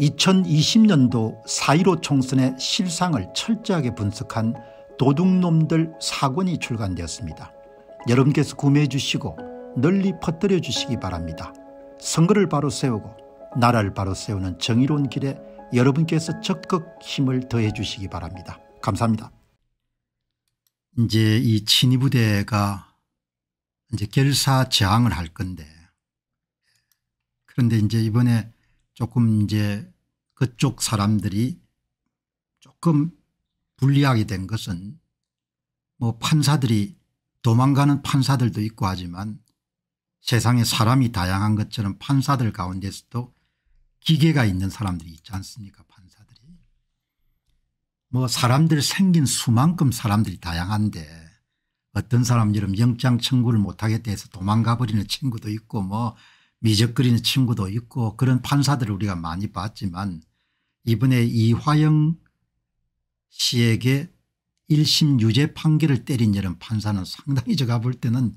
2020년도 4.15 총선의 실상을 철저하게 분석한 도둑놈들 사권이 출간되었습니다. 여러분께서 구매해 주시고 널리 퍼뜨려 주시기 바랍니다. 선거를 바로 세우고 나라를 바로 세우는 정의로운 길에 여러분께서 적극 힘을 더해 주시기 바랍니다. 감사합니다. 이제 이 친위부대가 이제 결사 저항을 할 건데 그런데 이제 이번에 조금 이제 그쪽 사람들이 조금 불리하게 된 것은 뭐 판사들이 도망가는 판사들도 있고 하지만 세상에 사람이 다양한 것처럼 판사들 가운데서도 기계가 있는 사람들이 있지 않습니까 판사들이. 뭐 사람들 생긴 수만큼 사람들이 다양한데 어떤 사람처럼 영장 청구를 못하게돼서 도망가 버리는 친구도 있고 뭐 미적거리는 친구도 있고 그런 판사들을 우리가 많이 봤지만 이번에 이화영 씨에게 1심 유죄 판결을 때린 이런 판사는 상당히 제가 볼 때는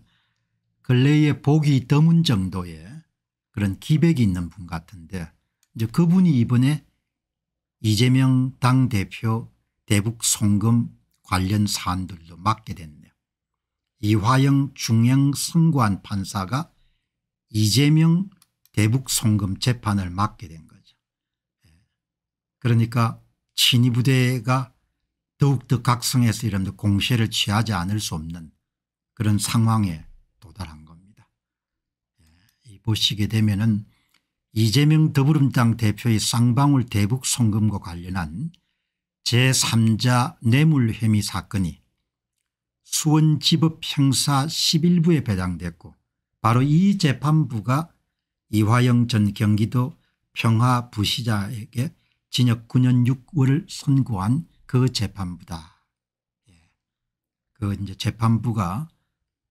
근래에 복이 드문 정도의 그런 기백이 있는 분 같은데 이제 그분이 이번에 이재명 당대표 대북 송금 관련 사안들도 맡게 됐네요. 이화영 중형 선고한 판사가 이재명 대북송금 재판을 맡게 된 거죠. 예. 그러니까 친위부대가 더욱더 각성해서 이런 공세를 취하지 않을 수 없는 그런 상황에 도달한 겁니다. 예. 보시게 되면 은 이재명 더불어당 대표의 쌍방울 대북 송금과 관련한 제3자 뇌물 혐의 사건이 수원지법 형사 11부에 배당됐고 바로 이 재판부가 이화영 전 경기도 평화부시자에게 징역 9년 6월을 선고한 그 재판부다. 예. 그 이제 재판부가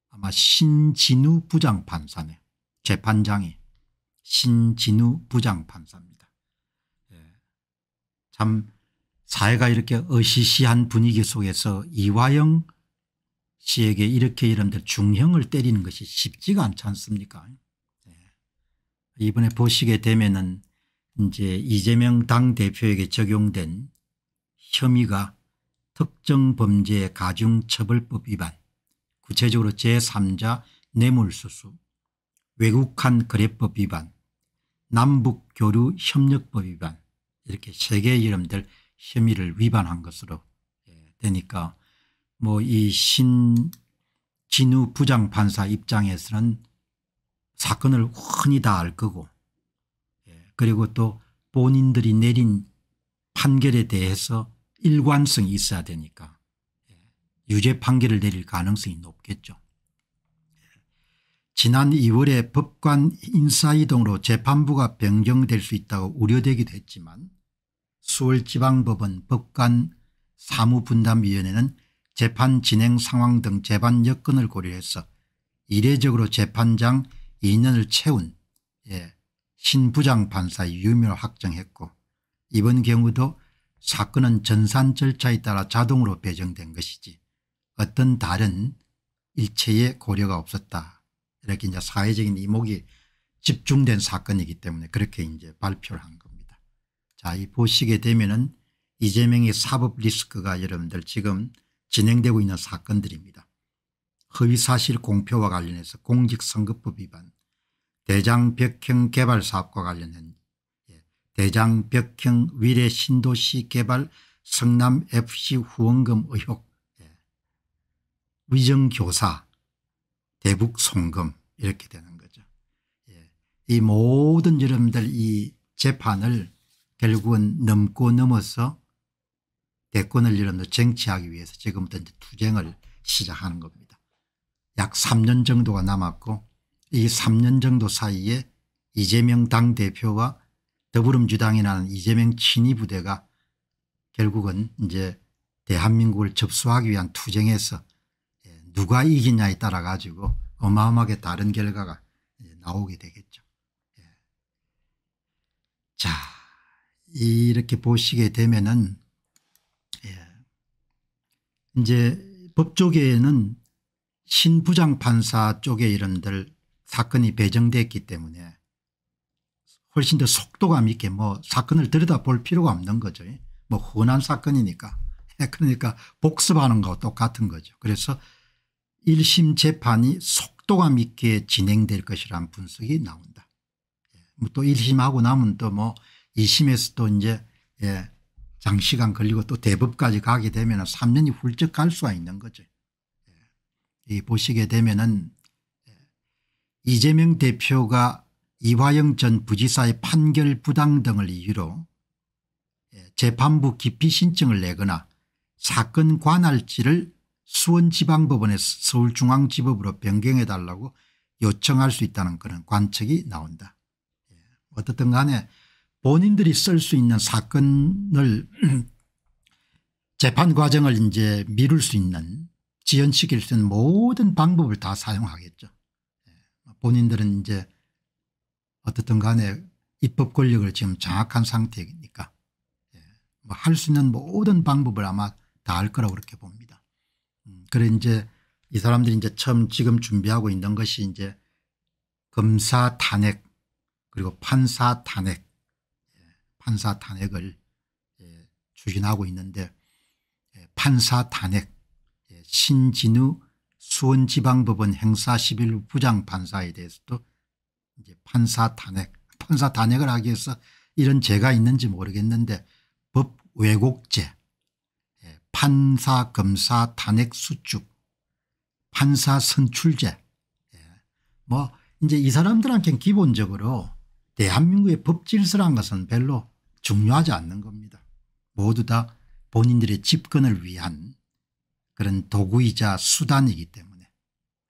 아마 신진우 부장판사네. 재판장이 신진우 부장판사입니다. 예. 참 사회가 이렇게 어시시한 분위기 속에서 이화영 지에게 이렇게 이런들 중형을 때리는 것이 쉽지가 않지 않습니까 네. 이번에 보시게 되면은 이제 이재명 당대표에게 적용된 혐의가 특정 범죄 가중처벌법 위반 구체적으로 제3자 뇌물수수 외국한 거래법 위반 남북교류협력법 위반 이렇게 세 개의 이름들 혐의를 위반한 것으로 예, 되니까 뭐이 신진우 부장판사 입장에서는 사건을 훤히 다 알 거고 예, 그리고 또 본인들이 내린 판결에 대해서 일관성이 있어야 되니까 예, 유죄 판결을 내릴 가능성이 높겠죠. 지난 2월에 법관 인사이동으로 재판부가 변경될 수 있다고 우려되기도 했지만 수월지방법원 법관 사무분담위원회는 재판 진행 상황 등재판 여건을 고려해서 이례적으로 재판장 2년을 채운 예, 신부장 판사 유명을 확정했고 이번 경우도 사건은 전산 절차에 따라 자동으로 배정된 것이지 어떤 다른 일체의 고려가 없었다. 이렇게 이제 사회적인 이목이 집중된 사건이기 때문에 그렇게 이제 발표를 한 겁니다. 자, 이 보시게 되면은 이재명의 사법 리스크가 여러분들 지금 진행되고 있는 사건들입니다. 허위사실 공표와 관련해서 공직선거법 위반 대장벽형 개발사업과 관련된 예, 대장벽형 위례 신도시 개발 성남FC 후원금 의혹 예, 위정교사 대북송금 이렇게 되는 거죠. 예, 이 모든 여러분들 이 재판을 결국은 넘고 넘어서 대권을 일어나 쟁취하기 위해서 지금부터 이제 투쟁을 시작하는 겁니다. 약 3년 정도가 남았고 이 3년 정도 사이에 이재명 당대표와 더불어민주당이라는 이재명 친위 부대가 결국은 이제 대한민국을 접수하기 위한 투쟁에서 예, 누가 이기냐에 따라 가지고 어마어마하게 다른 결과가 나오게 되겠죠. 예. 자 이렇게 보시게 되면은 이제 법조계에는 신부장판사 쪽에이런들 사건이 배정됐기 때문에 훨씬 더 속도감 있게 뭐 사건을 들여다볼 필요가 없는 거죠. 뭐 흔한 사건이니까. 그러니까 복습하는 거 똑같은 거죠. 그래서 1심 재판이 속도감 있게 진행될 것이란 분석이 나온다. 예, 뭐 또 1심하고 나면 또 뭐 2심에서 또 이제 예 장시간 걸리고 또 대법까지 가게 되면 3년이 훌쩍 갈 수가 있는 거죠. 예. 이 보시게 되면은 예. 이재명 대표가 이화영 전 부지사의 판결 부당 등을 이유로 예, 재판부 기피 신청을 내거나 사건 관할지를 수원지방법원에서 서울중앙지법으로 변경해 달라고 요청할 수 있다는 그런 관측이 나온다. 어떻든 간에 본인들이 쓸 수 있는 사건을 재판 과정을 이제 미룰 수 있는 지연시킬 수 있는 모든 방법을 다 사용하겠죠. 예. 본인들은 이제 어떻든 간에 입법 권력을 지금 장악한 상태니까 예. 뭐 할수 있는 모든 방법을 아마 다 할 거라고 그렇게 봅니다. 음, 그래 이제 이 사람들이 이제 처음 지금 준비하고 있는 것이 이제 검사 탄핵 그리고 판사 탄핵 판사 탄핵을 예, 추진하고 있는데 예, 판사 탄핵 예, 신진우 수원지방법원 행사 11 부장판사에 대해서도 이제 판사 탄핵 판사 탄핵을 하기 위해서 이런 죄가 있는지 모르겠는데 법 왜곡죄 판사 검사 탄핵 수축 판사 선출제 뭐 이제 이 사람들한테는 기본적으로 대한민국의 법 질서란 것은 별로 중요하지 않는 겁니다. 모두 다 본인들의 집권을 위한 그런 도구이자 수단이기 때문에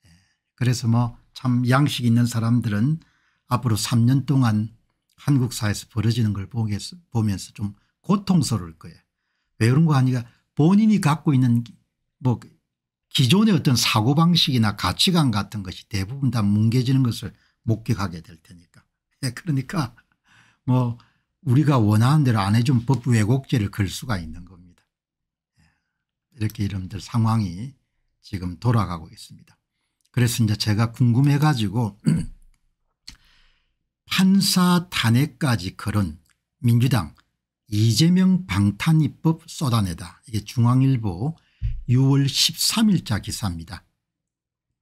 예. 그래서 뭐 참 양식 있는 사람들은 앞으로 3년 동안 한국 사회에서 벌어지는 걸 보면서 좀 고통스러울 거예요. 왜 그런 거 하니까 본인이 갖고 있는 뭐 기존의 어떤 사고방식이나 가치관 같은 것이 대부분 다 뭉개지는 것을 목격하게 될 테니까. 예, 그러니까 뭐 우리가 원하는 대로 안 해준 법 왜곡죄를 걸 수가 있는 겁니다. 예. 이렇게 이런들 상황이 지금 돌아가고 있습니다. 그래서 이제 제가 궁금해 가지고 판사 탄핵까지 걸은 민주당 이재명 방탄입법 쏟아내다 이게 중앙일보 6월 13일자 기사입니다.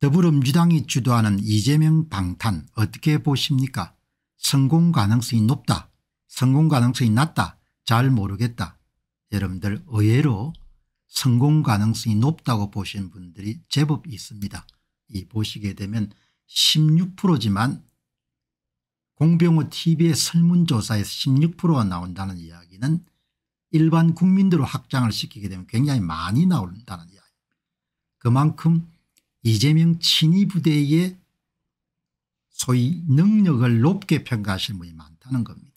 더불어민주당이 주도하는 이재명 방탄 어떻게 보십니까 성공 가능성이 높다 성공 가능성이 낮다 잘 모르겠다 여러분들 의외로 성공 가능성이 높다고 보신 분들이 제법 있습니다. 이 보시게 되면 16%지만 공병호 tv의 설문조사에서 16%가 나온다는 이야기는 일반 국민들로 확장을 시키게 되면 굉장히 많이 나온다는 이야기입니다. 그만큼 이재명 친위부대의 소위 능력을 높게 평가하시는 분이 많다는 겁니다.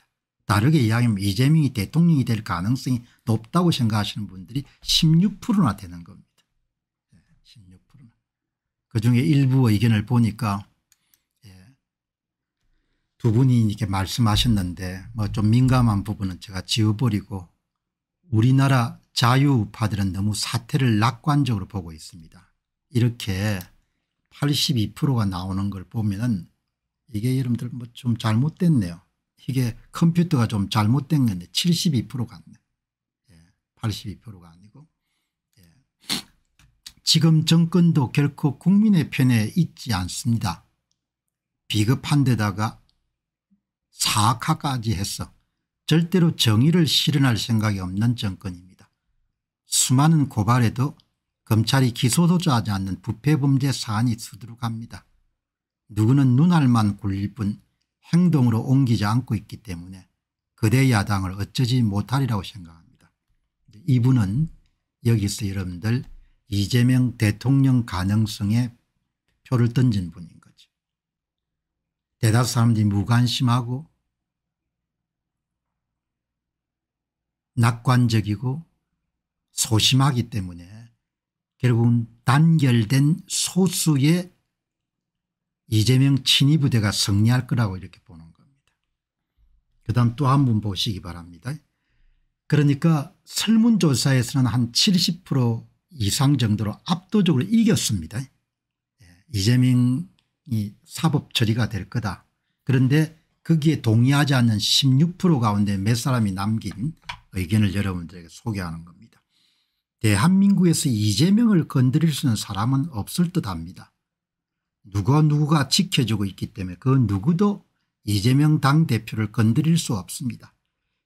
다르게 이야기하면 이재명이 대통령이 될 가능성이 높다고 생각하시는 분들이 16%나 되는 겁니다. 16%나. 예, 그중에 일부 의견을 보니까 예, 두 분이 이렇게 말씀하셨는데 뭐 좀 민감한 부분은 제가 지워버리고 우리나라 자유우파들은 너무 사태를 낙관적으로 보고 있습니다. 이렇게 82%가 나오는 걸 보면은 이게 여러분들 뭐 좀 잘못됐네요. 이게 컴퓨터가 좀 잘못된 건데 72%가 안 돼. 예, 82%가 아니고. 예. 지금 정권도 결코 국민의 편에 있지 않습니다. 비겁한 데다가 사악화까지 해서 절대로 정의를 실현할 생각이 없는 정권입니다. 수많은 고발에도 검찰이 기소조차 하지 않는 부패범죄 사안이 수두룩합니다. 누구는 눈알만 굴릴 뿐 행동으로 옮기지 않고 있기 때문에 그대 야당을 어쩌지 못하리라고 생각합니다. 이분은 여기서 여러분들 이재명 대통령 가능성에 표를 던진 분인 거죠. 대다수 사람들이 무관심하고 낙관적이고 소심하기 때문에 결국은 단결된 소수의 이재명 친위부대가 승리할 거라고 이렇게 보는 겁니다. 그 다음 또한분 보시기 바랍니다. 그러니까 설문조사에서는 한 70% 이상 정도로 압도적으로 이겼습니다. 예, 이재명이 사법 처리가 될 거다. 그런데 거기에 동의하지 않는 16% 가운데 몇 사람이 남긴 의견을 여러분들에게 소개하는 겁니다. 대한민국에서 이재명을 건드릴 수 있는 사람은 없을 듯합니다. 누가 누구가 지켜주고 있기 때문에 그 누구도 이재명 당대표를 건드릴 수 없습니다.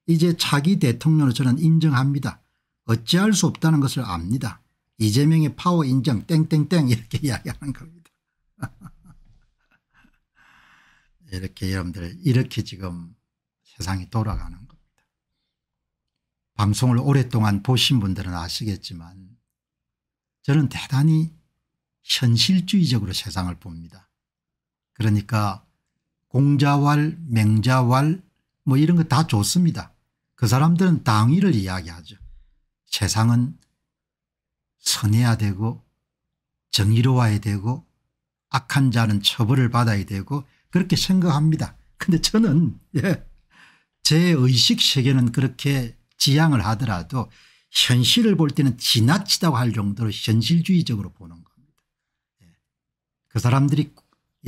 이제 차기 대통령으 저는 인정합니다. 어찌할 수 없다는 것을 압니다. 이재명의 파워 인정 땡땡땡 이렇게 이야기하는 겁니다. 이렇게 여러분들 이렇게 지금 세상이 돌아가는 겁니다. 방송을 오랫동안 보신 분들은 아시겠지만 저는 대단히 현실주의적으로 세상을 봅니다. 그러니까 공자왈 맹자왈 뭐 이런 거 다 좋습니다. 그 사람들은 당위를 이야기하죠. 세상은 선해야 되고 정의로워야 되고 악한 자는 처벌을 받아야 되고 그렇게 생각합니다. 근데 저는 예, 제 의식 세계는 그렇게 지향을 하더라도 현실을 볼 때는 지나치다고 할 정도로 현실주의적으로 보는 그 사람들이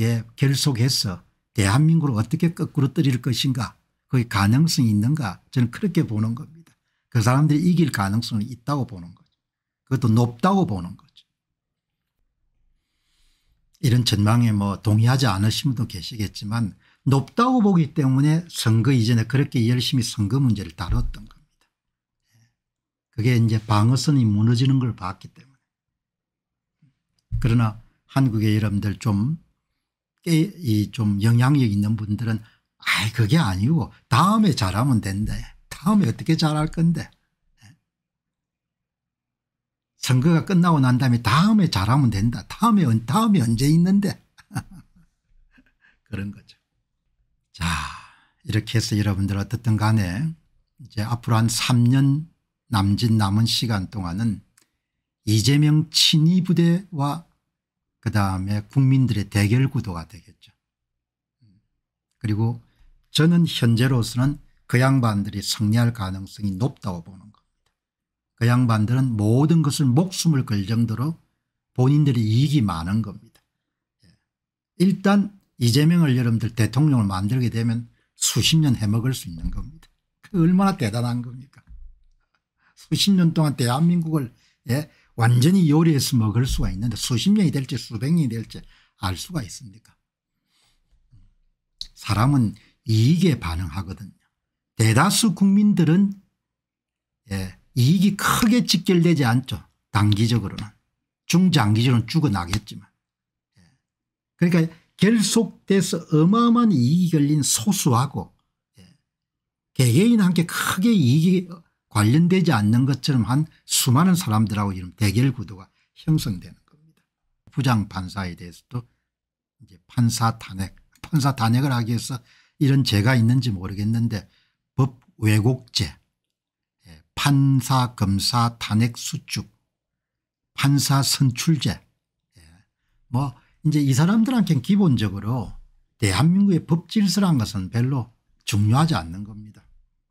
예, 결속해서 대한민국을 어떻게 거꾸로 떨릴 것인가 그의 가능성이 있는가 저는 그렇게 보는 겁니다. 그 사람들이 이길 가능성이 있다고 보는 거죠. 그것도 높다고 보는 거죠. 이런 전망에 뭐 동의하지 않으신 분도 계시겠지만 높다고 보기 때문에 선거 이전에 그렇게 열심히 선거 문제를 다뤘던 겁니다. 그게 이제 방어선이 무너지는 걸 봤기 때문에. 그러나 한국의 여러분들 좀, 이좀 영향력 있는 분들은 아이 그게 아니고 다음에 잘하면 된대. 다음에 어떻게 잘할 건데. 예? 선거가 끝나고 난 다음에 다음에 잘하면 된다. 다음에, 다음에 언제 있는데. 그런 거죠. 자 이렇게 해서 여러분들 어떻든 간에 이제 앞으로 한 3년 남짓 남은 시간 동안은 이재명 친위부대와 그 다음에 국민들의 대결 구도가 되겠죠. 그리고 저는 현재로서는 그 양반들이 승리할 가능성이 높다고 보는 겁니다. 그 양반들은 모든 것을 목숨을 걸 정도로 본인들의 이익이 많은 겁니다. 예. 일단 이재명을 여러분들 대통령을 만들게 되면 수십 년 해먹을 수 있는 겁니다. 그 얼마나 대단한 겁니까? 수십 년 동안 대한민국을 예, 완전히 요리해서 먹을 수가 있는데 수십 년이 될지 수백 년이 될지 알 수가 있습니까 사람은 이익에 반응하거든요. 대다수 국민들은 예, 이익이 크게 직결되지 않죠. 단기적으로는. 중장기적으로는 죽어나겠지만. 예. 그러니까 결속돼서 어마어마한 이익이 걸린 소수하고 예. 개개인한테 크게 이익이 관련되지 않는 것처럼 한 수많은 사람들하고 이런 대결 구도가 형성되는 겁니다. 부장 판사에 대해서도 이제 판사 탄핵 판사 탄핵을 하기 위해서 이런 죄가 있는지 모르겠는데 법 왜곡죄 예, 판사 검사 탄핵 수축 판사 선출제 예, 뭐 이제 이 사람들한테는 기본적으로 대한민국의 법 질서란 것은 별로 중요하지 않는 겁니다.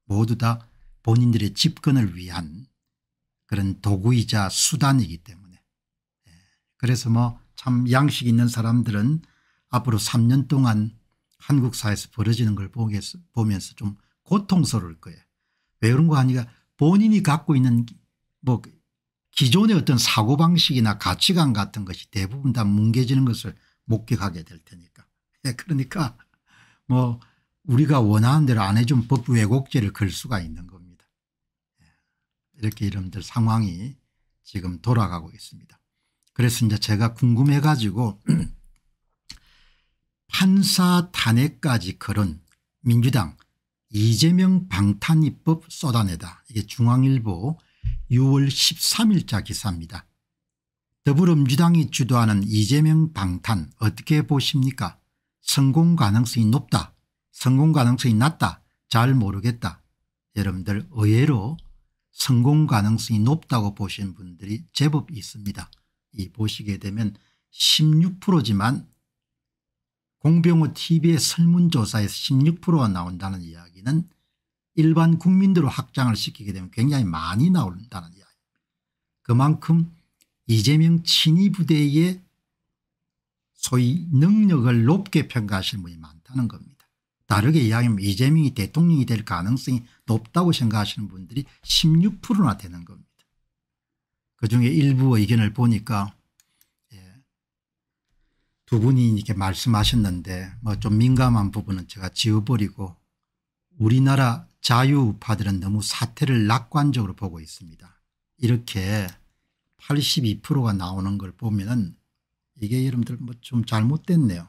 모두 다 본인들의 집권을 위한 그런 도구이자 수단이기 때문에 예. 그래서 뭐 참 양식 있는 사람들은 앞으로 3년 동안 한국 사회에서 벌어지는 걸 보면서 좀 고통스러울 거예요. 왜 그런 거 하니까 본인이 갖고 있는 뭐 그 기존의 어떤 사고방식이나 가치관 같은 것이 대부분 다 뭉개지는 것을 목격하게 될 테니까. 예, 그러니까 뭐 우리가 원하는 대로 안 해준 법 왜곡죄를 걸 수가 있는 거죠. 이렇게 이름들 상황이 지금 돌아가고 있습니다. 그래서 이제 제가 궁금해 가지고 판사 탄핵까지 걸은 민주당 이재명 방탄 입법 쏟아내다 이게 중앙일보 6월 13일자 기사입니다. 더불어민주당이 주도하는 이재명 방탄 어떻게 보십니까 성공 가능성이 높다 성공 가능성이 낮다 잘 모르겠다 여러분들 의외로 성공 가능성이 높다고 보신 분들이 제법 있습니다. 이 보시게 되면 16%지만 공병호 tv의 설문조사에서 16%가 나온다는 이야기는 일반 국민들로 확장을 시키게 되면 굉장히 많이 나온다는 이야기입니다. 그만큼 이재명 친위부대의 소위 능력을 높게 평가하시는 분이 많다는 겁니다. 다르게 이야기하면 이재명이 대통령이 될 가능성이 높다고 생각하시는 분들이 16%나 되는 겁니다. 그중에 일부 의견을 보니까 예, 두 분이 이렇게 말씀하셨는데 뭐 좀 민감한 부분은 제가 지워버리고 우리나라 자유우파들은 너무 사태를 낙관적으로 보고 있습니다. 이렇게 82%가 나오는 걸 보면은 이게 여러분들 뭐 좀 잘못됐네요.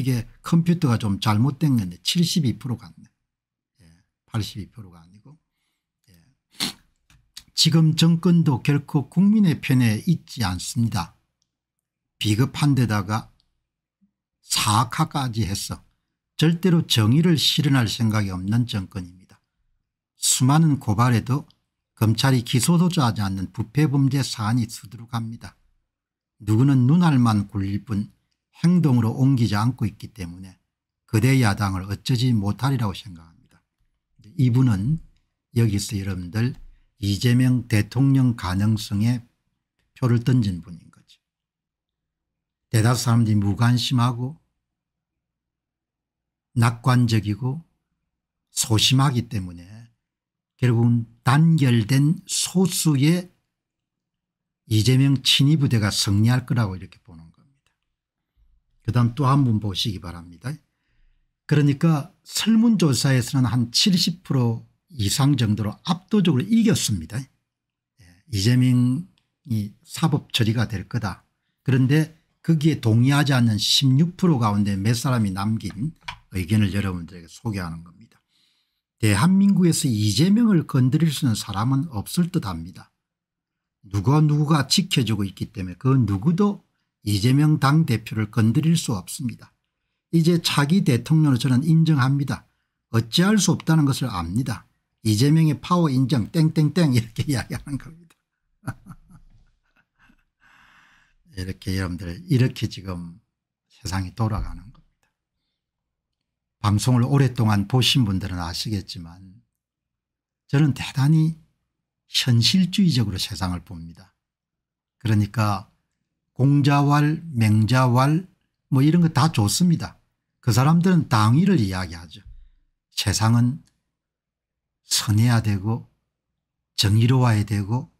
이게 컴퓨터가 좀 잘못된 건데 72%가 안 돼. 8 2가 아니고 예. 지금 정권도 결코 국민의 편에 있지 않습니다. 비겁한 데다가 사악화까지 해서 절대로 정의를 실현할 생각이 없는 정권입니다. 수많은 고발에도 검찰이 기소조 하지 않는 부패범죄 사안이 수두룩합니다. 누구는 눈알만 굴릴 뿐 행동으로 옮기지 않고 있기 때문에 그대 야당을 어쩌지 못하리라고 생각합니다. 이분은 여기서 여러분들 이재명 대통령 가능성에 표를 던진 분인 거죠. 대다수 사람들이 무관심하고 낙관적이고 소심하기 때문에 결국은 단결된 소수의 이재명 친위부대가 승리할 거라고 이렇게 보는 겁니다. 그 다음 또 한 분 보시기 바랍니다. 그러니까 설문조사에서는 한 70% 이상 정도로 압도적으로 이겼습니다. 예, 이재명이 사법 처리가 될 거다. 그런데 거기에 동의하지 않는 16% 가운데 몇 사람이 남긴 의견을 여러분들에게 소개하는 겁니다. 대한민국에서 이재명을 건드릴 수 있는 사람은 없을 듯합니다. 누가 누구가 지켜주고 있기 때문에 그 누구도 이재명 당대표를 건드릴 수 없습니다. 이제 차기 대통령을 저는 인정합니다. 어찌할 수 없다는 것을 압니다. 이재명의 파워 인정 땡땡땡 이렇게 이야기하는 겁니다. 이렇게 여러분들 이렇게 지금 세상이 돌아가는 겁니다. 방송을 오랫동안 보신 분들은 아시겠지만 저는 대단히 현실주의적으로 세상을 봅니다. 그러니까 공자왈 맹자왈 뭐 이런 거 다 좋습니다. 그 사람들은 당위를 이야기하죠. 세상은 선해야 되고 정의로워야 되고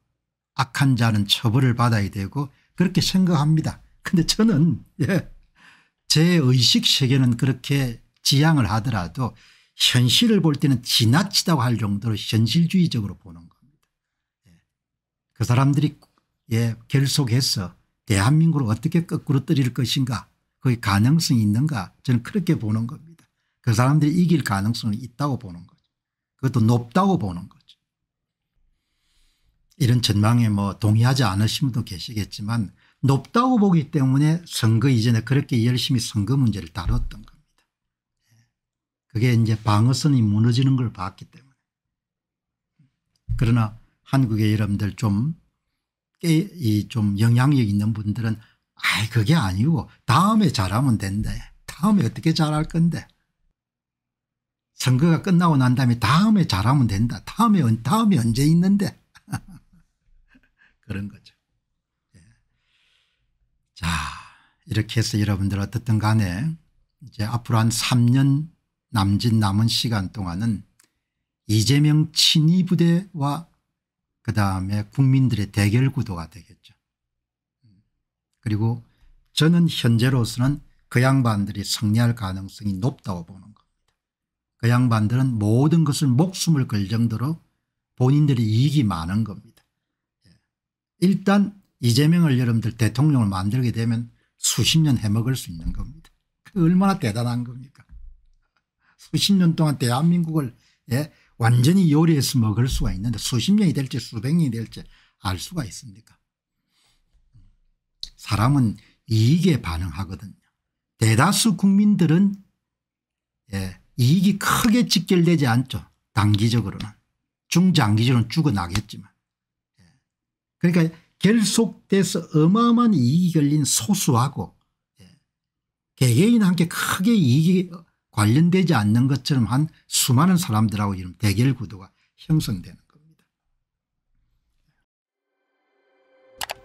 악한 자는 처벌을 받아야 되고 그렇게 생각합니다. 근데 저는 예, 제 의식 세계는 그렇게 지향을 하더라도 현실을 볼 때는 지나치다고 할 정도로 현실주의적으로 보는 겁니다. 예. 그 사람들이 예, 결속해서 대한민국을 어떻게 거꾸로 뜨릴 것인가 그게 가능성이 있는가 저는 그렇게 보는 겁니다. 그 사람들이 이길 가능성이 있다고 보는 거죠. 그것도 높다고 보는 거죠. 이런 전망에 뭐 동의하지 않으신 분도 계시겠지만 높다고 보기 때문에 선거 이전에 그렇게 열심히 선거 문제를 다뤘던 겁니다. 그게 이제 방어선이 무너지는 걸 봤기 때문에. 그러나 한국의 여러분들 좀, 이 좀 영향력 있는 분들은 아이 그게 아니고 다음에 잘하면 된대. 다음에 어떻게 잘할 건데. 선거가 끝나고 난 다음에 다음에 잘하면 된다. 다음에 다음이 언제 있는데. 그런 거죠. 예. 자 이렇게 해서 여러분들 어떻든 간에 이제 앞으로 한 3년 남짓 남은 시간 동안은 이재명 친위부대와 그다음에 국민들의 대결 구도가 되겠죠. 그리고 저는 현재로서는 그 양반들이 승리할 가능성이 높다고 보는 겁니다. 그 양반들은 모든 것을 목숨을 걸 정도로 본인들의 이익이 많은 겁니다. 예. 일단 이재명을 여러분들 대통령을 만들게 되면 수십 년 해먹을 수 있는 겁니다. 그 얼마나 대단한 겁니까 수십 년 동안 대한민국을 예, 완전히 요리해서 먹을 수가 있는데 수십 년이 될지 수백 년이 될지 알 수가 있습니까 사람은 이익에 반응하거든요. 대다수 국민들은 예, 이익이 크게 직결되지 않죠. 단기적으로는. 중장기적으로는 죽어나겠지만. 예. 그러니까 결속돼서 어마어마한 이익이 걸린 소수하고 예. 개개인한테 크게 이익이 관련되지 않는 것처럼 한 수많은 사람들하고 이런 대결 구도가 형성되는